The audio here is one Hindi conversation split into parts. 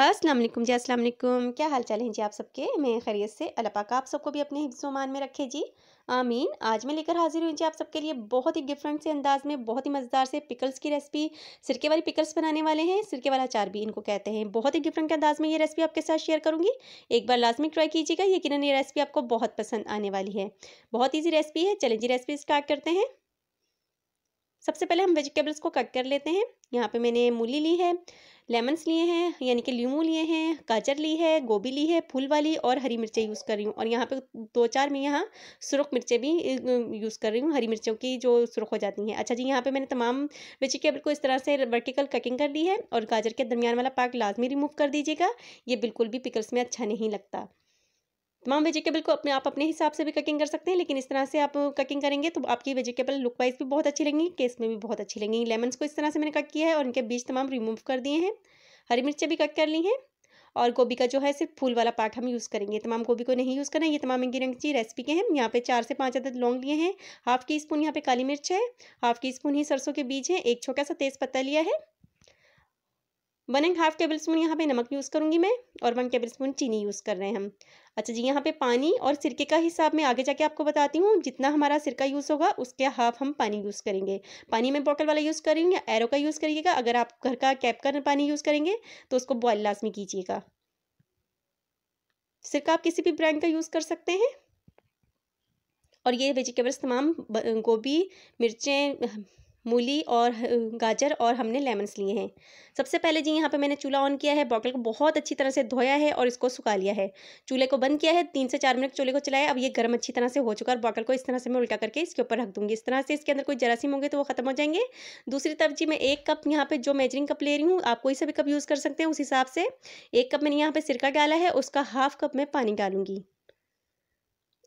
अस्सलाम वालेकुम जी अस्सलाम वालेकुम क्या हाल चाल है जी आप सबके मैं खैरियत से अल्लाह पाक आप सबको भी अपने हिफ्सोमान में रखे जी आमीन आज मैं लेकर हाजिर हुई जी आप सबके लिए बहुत ही डिफरेंट से अंदाज में बहुत ही मज़ेदार से पिकल्स की रेसिपी सिरके वाली पिकल्स बनाने वाले हैं सिरके वाला चार भी इनको कहते हैं बहुत ही डिफरेंट के अंदाज में ये रेसिपी आपके साथ शेयर करूँगी एक बार लाजमी ट्राई कीजिएगा यकीन ये रेसिपी आपको बहुत पसंद आने वाली है बहुत ईजी रेसिपी है चलें जी रेसिपी स्टार्ट करते हैं सबसे पहले हम वेजिटेबल्स को कट कर लेते हैं यहाँ पे मैंने मूली ली है लेमन्स लिए हैं यानी कि लीमू लिए हैं गाजर ली है गोभी ली है फूल वाली और हरी मिर्चें यूज़ कर रही हूँ और यहाँ पे दो चार मैं यहाँ सुरख मिर्चें भी यूज़ कर रही हूँ हरी मिर्चों की जो सुरख हो जाती हैं अच्छा जी यहाँ पे मैंने तमाम वेजिटेबल को इस तरह से वर्टिकल कटिंग कर ली है और गाजर के दरमियान वाला पार्ट लाजमी रिमूव कर दीजिएगा ये बिल्कुल भी पिकल्स में अच्छा नहीं लगता तमाम वेजिटेबल को अपने आप अपने हिसाब से भी कटिंग कर सकते हैं लेकिन इस तरह से आप कटिंग करेंगे तो आपकी वेजिटेबल लुक वाइज भी बहुत अच्छी लगेंगी केस में भी बहुत अच्छी लगेंगी लेमन्स को इस तरह से मैंने कट किया है और इनके बीज तमाम रिमूव कर दिए हैं हरी मिर्चें भी कट कर ली हैं और गोभी का जो है सिर्फ फूल वाला पार्ट हम यूज़ करेंगे तमाम गोभी को नहीं यूज़ करना ये तमाम इंग्रीडियंट की रेसिपी के हैं यहाँ पे चार से पाँच अदद लौंग लिए हैं हाफ टी स्पून यहाँ पे काली मिर्च है हाफ टी स्पून ही सरसों के बीज हैं एक छोटा सा तेज़ पत्ता लिया है one and half tablespoon यहाँ पे नमक यूज़ करूँगी मैं और वन टेबल स्पून चीनी यूज़ कर रहे हैं हम अच्छा जी यहाँ पे पानी और सिरके का हिसाब मैं आगे जाके आपको बताती हूँ जितना हमारा सिरका यूज़ होगा उसके हाफ हम पानी यूज़ करेंगे पानी में बॉटल वाला यूज़ करेंगे या एरो का यूज़ करिएगा अगर आप घर का कैप का पानी यूज़ करेंगे तो उसको बॉयल लाजमी कीजिएगा सिरका आप किसी भी ब्रांड का यूज़ कर सकते हैं और ये वेजिटेबल्स तमाम गोभी मिर्चें मूली और गाजर और हमने लेमन्स लिए हैं सबसे पहले जी यहाँ पे मैंने चूल्हा ऑन किया है बॉटल को बहुत अच्छी तरह से धोया है और इसको सुखा लिया है चूल्हे को बंद किया है तीन से चार मिनट चूल्हे को चलाया अब ये गर्म अच्छी तरह से हो चुका है और बॉटल को इस तरह से मैं उल्टा करके इसके ऊपर रख दूँगी इस तरह से इसके अंदर कोई जरासीम होंगे तो वो खत्म हो जाएंगे दूसरी तरफ जी मैं एक कप यहाँ पर जो मेजरिंग कप ले रही हूँ आप कोई सा भी कप यूज़ कर सकते हैं उस हिसाब से एक कप मैंने यहाँ पर सिरका डाला है उसका हाफ कप मैं पानी डालूंगी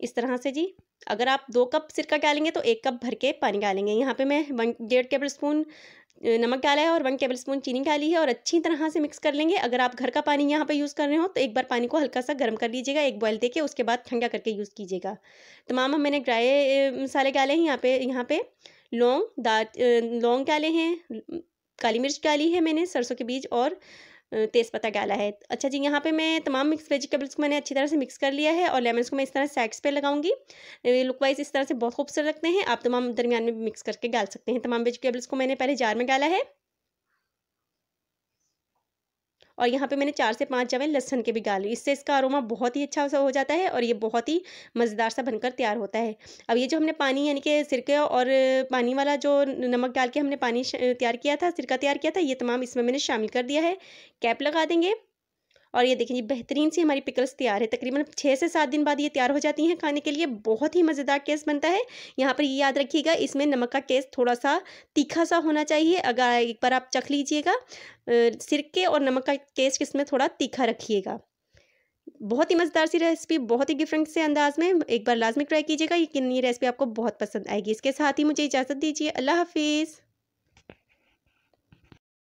इस तरह से जी अगर आप दो कप सिरका डालेंगे तो एक कप भर के पानी डालेंगे यहाँ पे मैं वन डेढ़ टेबल स्पून नमक डाला है और वन टेबल स्पून चीनी डाली है और अच्छी तरह से मिक्स कर लेंगे अगर आप घर का पानी यहाँ पे यूज़ कर रहे हो तो एक बार पानी को हल्का सा गर्म कर लीजिएगा एक बॉयल देके उसके बाद ठंडा करके यूज़ कीजिएगा तमाम हम मैंने ड्राई मसाले डाले हैं यहाँ पे यहाँ पे लौंग दार लौंग डाले हैं काली मिर्च डाली है मैंने सरसों के बीज और तेज़पत्ता डाला है अच्छा जी यहाँ पे मैं तमाम मिक्स वेजिटेबल्स को मैंने अच्छी तरह से मिक्स कर लिया है और लेमन्स को मैं इस तरह सेक्स पे लगाऊंगी लुक वाइज इस तरह से बहुत खूबसूरत लगते हैं आप तमाम दरमियान में मिक्स करके डाल सकते हैं तमाम वेजिटेबल्स को मैंने पहले जार में डाला है और यहाँ पे मैंने चार से पाँच जवें लहसन के भी गाली इससे इसका अरोमा बहुत ही अच्छा सा हो जाता है और ये बहुत ही मज़ेदार सा बनकर तैयार होता है अब ये जो हमने पानी यानी कि सिरके और पानी वाला जो नमक डाल के हमने पानी तैयार किया था सिरका तैयार किया था ये तमाम इसमें मैंने शामिल कर दिया है कैप लगा देंगे और ये देखें बेहतरीन सी हमारी पिकल्स तैयार है तकरीबन छः से सात दिन बाद ये तैयार हो जाती हैं खाने के लिए बहुत ही मज़ेदार टेस्ट बनता है यहाँ पर ये याद रखिएगा इसमें नमक का टेस्ट थोड़ा सा तीखा सा होना चाहिए अगर एक बार आप चख लीजिएगा सिरके और नमक का टेस्ट इसमें थोड़ा तीखा रखिएगा बहुत ही मज़ेदार सी रेसिपी बहुत ही डिफरेंट से अंदाज में एक बार लाजमी ट्राई कीजिएगा यकीन ये रेसिपी आपको बहुत पसंद आएगी इसके साथ ही मुझे इजाज़त दीजिए अल्लाह हाफिज़